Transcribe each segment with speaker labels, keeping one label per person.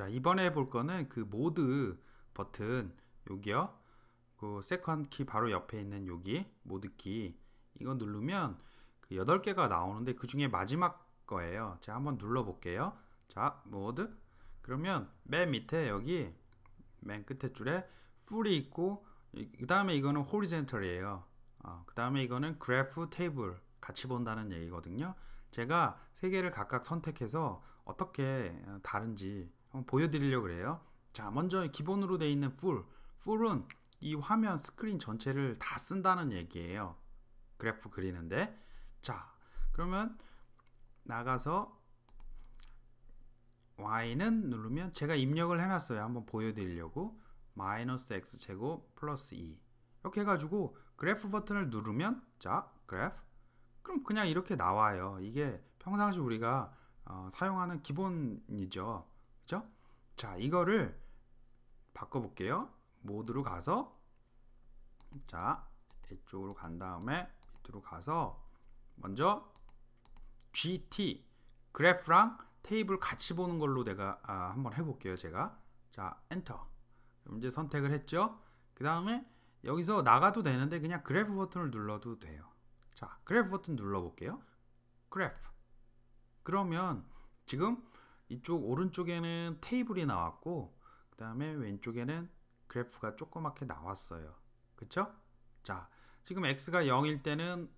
Speaker 1: 자 이번에 볼 거는 그 모드 버튼 여기요 그 세컨 키 바로 옆에 있는 여기 모드 키 이거 누르면 그 8개가 나오는데 그 중에 마지막 거예요 제가 한번 눌러 볼게요 자 모드 그러면 맨 밑에 여기 맨 끝에 줄에 풀이 있고 그 다음에 이거는 호리젠털이에요 어, 그 다음에 이거는 그래프 테이블 같이 본다는 얘기거든요 제가 세 개를 각각 선택해서 어떻게 어, 다른지 보여드리려고 그래요. 자, 먼저 기본으로 되어 있는 full. full은 이 화면 스크린 전체를 다 쓴다는 얘기예요. 그래프 그리는데. 자, 그러면 나가서 y는 누르면 제가 입력을 해놨어요. 한번 보여드리려고. 마이너스 x 제곱 플러스 2 이렇게 해가지고 그래프 버튼을 누르면 자 그래프 그럼 그냥 이렇게 나와요. 이게 평상시 우리가 어, 사용하는 기본이죠. 그죠? 자, 이거를 바꿔볼게요. 모드로 가서 자, 이쪽으로 간 다음에 밑으로 가서 먼저 GT 그래프랑 테이블 같이 보는 걸로 내가 아, 한번 해볼게요. 제가 자 엔터 이제 선택을 했죠. 그 다음에 여기서 나가도 되는데 그냥 그래프 버튼을 눌러도 돼요. 자 그래프 버튼 눌러볼게요. 그래프 그러면 지금 이쪽 오른쪽에는 테이블이 나왔고 그 다음에 왼쪽에는 그래프가 조그맣게 나왔어요. 그쵸? 자, 지금 x가 0일 때는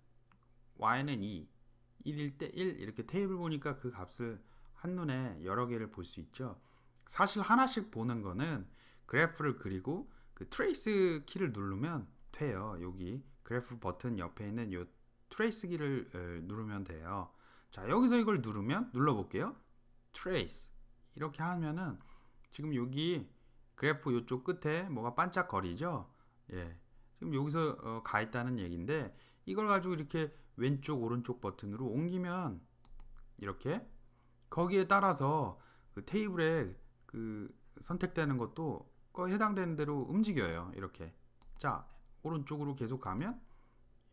Speaker 1: y는 2, 1일 때 1 이렇게 테이블 보니까 그 값을 한눈에 여러 개를 볼 수 있죠. 사실 하나씩 보는 거는 그래프를 그리고 그 트레이스 키를 누르면 돼요. 여기 그래프 버튼 옆에 있는 요 트레이스 키를 누르면 돼요. 자, 여기서 이걸 누르면 눌러 볼게요. trace 이렇게 하면은 지금 여기 그래프 이쪽 끝에 뭐가 반짝거리죠 예 지금 여기서 어, 가 있다는 얘기인데 이걸 가지고 이렇게 왼쪽 오른쪽 버튼으로 옮기면 이렇게 거기에 따라서 그 테이블에 그 선택되는 것도 거 해당되는 대로 움직여요 이렇게 자 오른쪽으로 계속 가면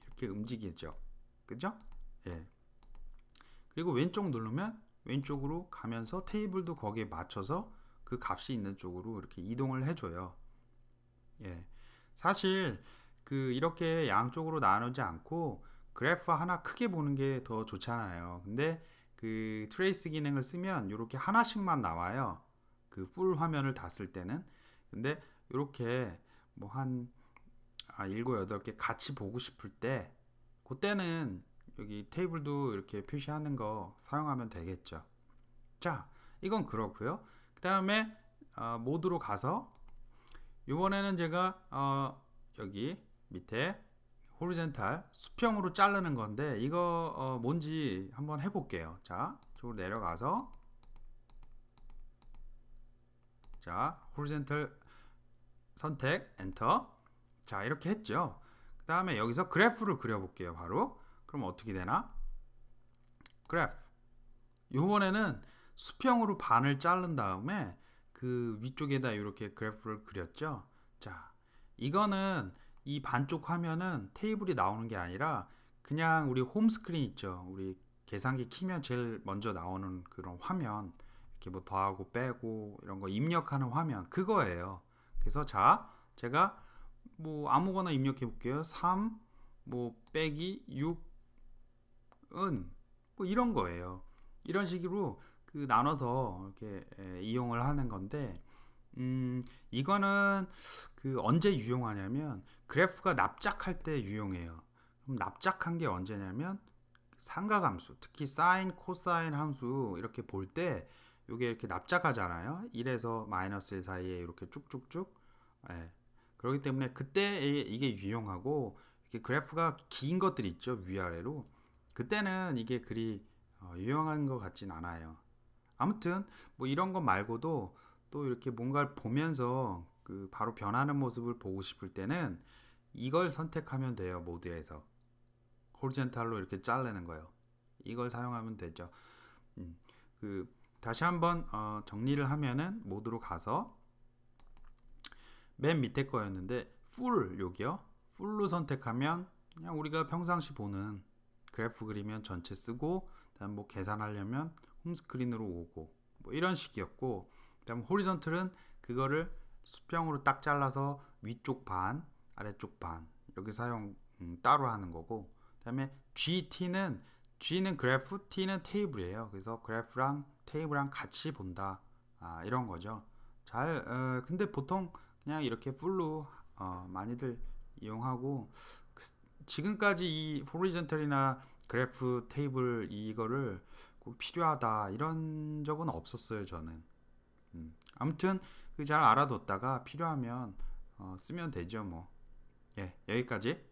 Speaker 1: 이렇게 움직이죠 그죠 예 그리고 왼쪽 누르면 왼쪽으로 가면서 테이블도 거기에 맞춰서 그 값이 있는 쪽으로 이렇게 이동을 해줘요. 예. 사실 그 이렇게 양쪽으로 나누지 않고 그래프 하나 크게 보는 게 더 좋잖아요. 근데 그 트레이스 기능을 쓰면 이렇게 하나씩만 나와요. 그 풀 화면을 닫을 때는. 근데 이렇게 뭐한 아, 7, 8개 같이 보고 싶을 때 그때는 여기 테이블도 이렇게 표시하는 거 사용하면 되겠죠 자 이건 그렇고요 그 다음에 어, 모드로 가서 이번에는 제가 어, 여기 밑에 호리젠탈 수평으로 자르는 건데 이거 어, 뭔지 한번 해볼게요 자쪽로 내려가서 자 호리젠탈 선택 엔터 자 이렇게 했죠 그 다음에 여기서 그래프를 그려볼게요 바로 그럼 어떻게 되나? 그래프 요번에는 수평으로 반을 자른 다음에 그 위쪽에다 이렇게 그래프를 그렸죠 자 이거는 이 반쪽 화면은 테이블이 나오는 게 아니라 그냥 우리 홈스크린 있죠 우리 계산기 키면 제일 먼저 나오는 그런 화면 이렇게 뭐 더하고 빼고 이런 거 입력하는 화면 그거예요 그래서 자 제가 뭐 아무거나 입력해 볼게요 3뭐 빼기 6 은, 뭐 이런 거예요. 이런 식으로 그 나눠서 이렇게 이용을 하는 건데, 음, 이거는 그 언제 유용하냐면 그래프가 납작할 때 유용해요. 그럼 납작한 게 언제냐면 상가감수 특히 사인, 코사인 함수 이렇게 볼 때 이게 이렇게 납작하잖아요. 1에서 마이너스 1 사이에 이렇게 쭉쭉쭉. 예. 그렇기 때문에 그때 이게 유용하고 이렇게 그래프가 긴 것들이 있죠 위아래로 그때는 이게 그리 어, 유용한 것 같진 않아요. 아무튼 뭐 이런 것 말고도 또 이렇게 뭔가를 보면서 그 바로 변하는 모습을 보고 싶을 때는 이걸 선택하면 돼요 모드에서 호리젠탈로 이렇게 자르는 거예요 이걸 사용하면 되죠 음, 그 다시 한번 어, 정리를 하면은 모드로 가서 맨 밑에 거였는데 풀 여기요 풀로 선택하면 그냥 우리가 평상시 보는 그래프 그리면 전체 쓰고 그다음 뭐 계산하려면 홈스크린으로 오고 뭐 이런 식이었고 그다음 호리전틀은 그거를 수평으로 딱 잘라서 위쪽 반 아래쪽 반 여기 사용 음, 따로 하는 거고 그다음에 GT는 G는 그래프, T는 테이블이에요. 그래서 그래프랑 테이블랑 같이 본다 아, 이런 거죠. 잘 어, 근데 보통 그냥 이렇게 풀로 어, 많이들 이용하고 지금까지 이 호리젠털이나 그래프 테이블 이거를 꼭 필요하다 이런 적은 없었어요 저는 음. 아무튼 그 잘 알아뒀다가 필요하면 어, 쓰면 되죠 뭐 예, 여기까지